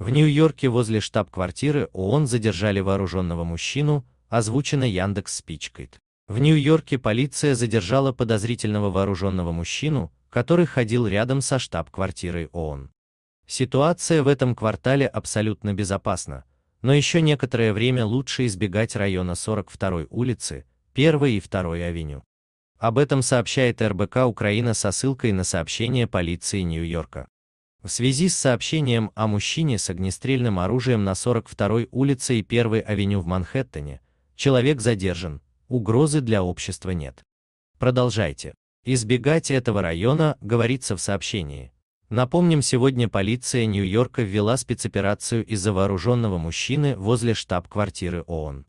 В Нью-Йорке возле штаб-квартиры ООН задержали вооруженного мужчину, озвучено Яндекс спичкает. В Нью-Йорке полиция задержала подозрительного вооруженного мужчину, который ходил рядом со штаб-квартирой ООН. Ситуация в этом квартале абсолютно безопасна, но еще некоторое время лучше избегать района 42-й улицы, 1 и 2 авеню. Об этом сообщает РБК Украина со ссылкой на сообщение полиции Нью-Йорка. В связи с сообщением о мужчине с огнестрельным оружием на 42-й улице и 1-й авеню в Манхэттене, человек задержан, угрозы для общества нет. Продолжайте. Избегать этого района, говорится в сообщении. Напомним, сегодня полиция Нью-Йорка ввела спецоперацию из-за вооруженного мужчины возле штаб-квартиры ООН.